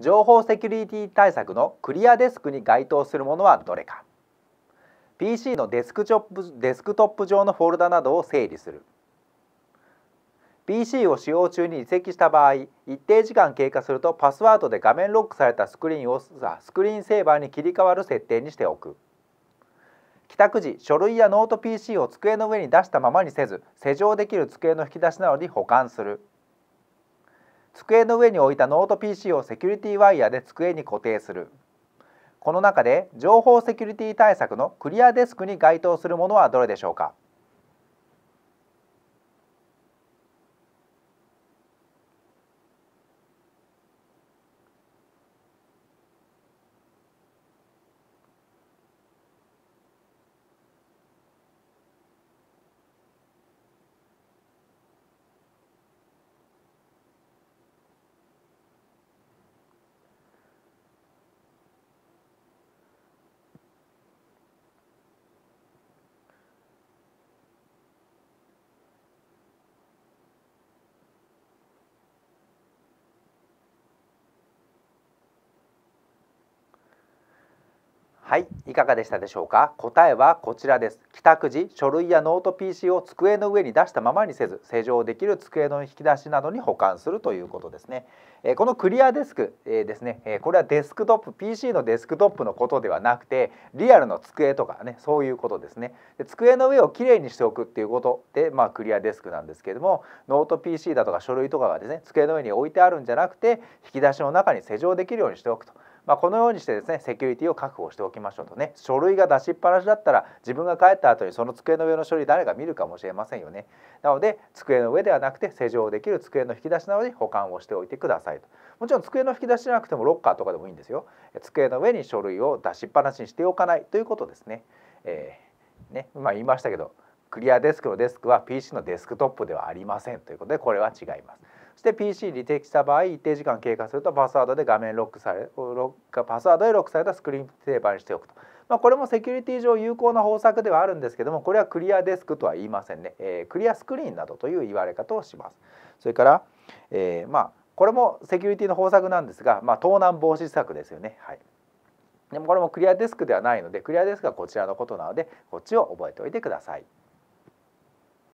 情報セキュリティ対策のクリアデスクに該当するものはどれか PC のデスクチョップデスクトップ上のフォルダなどを整理する PC を使用中に移籍した場合一定時間経過するとパスワードで画面ロックされたスクリーンをスクリーンセーバーに切り替わる設定にしておく帰宅時書類やノート PC を机の上に出したままにせず施錠できる机の引き出しなどに保管する机の上に置いたノート PC をセキュリティワイヤーで机に固定するこの中で情報セキュリティ対策のクリアデスクに該当するものはどれでしょうかはいいかがでしたでしょうか答えはこちらです帰宅時書類やノート PC を机の上に出したままにせず施錠できる机の引き出しなどに保管するということですね、えー、このクリアデスク、えー、ですね、えー、これはデスクトップ PC のデスクトップのことではなくてリアルの机とかねそういうことですねで机の上をきれいにしておくっていうことでまあクリアデスクなんですけどもノート PC だとか書類とかがですね机の上に置いてあるんじゃなくて引き出しの中に施錠できるようにしておくとまあ、このようにしてですねセキュリティを確保しておきましょうとね書類が出しっぱなしだったら自分が帰った後にその机の上の書類誰が見るかもしれませんよねなので机の上ではなくて施錠できる机の引き出しなどに保管をしておいてくださいともちろん机の引き出しじゃなくてもロッカーとかでもいいんですよ机の上に書類を出しっぱなしにしておかないということですね、えー、ね今言いましたけどクリアデスクのデスクは PC のデスクトップではありませんということでこれは違いますして PC に提した場合一定時間経過するとパスワードで画面ロックされパスワードでロックされたスクリーンセーバーにしておくと。まあ、これもセキュリティ上有効な方策ではあるんですけどもこれはクリアデスクとは言いませんね、えー、クリアスクリーンなどという言われ方をしますそれから、えー、まあこれもセキュリティの方策なんですが、まあ、盗難防止策ですよね、はい、でもこれもクリアデスクではないのでクリアデスクはこちらのことなのでこっちを覚えておいてください。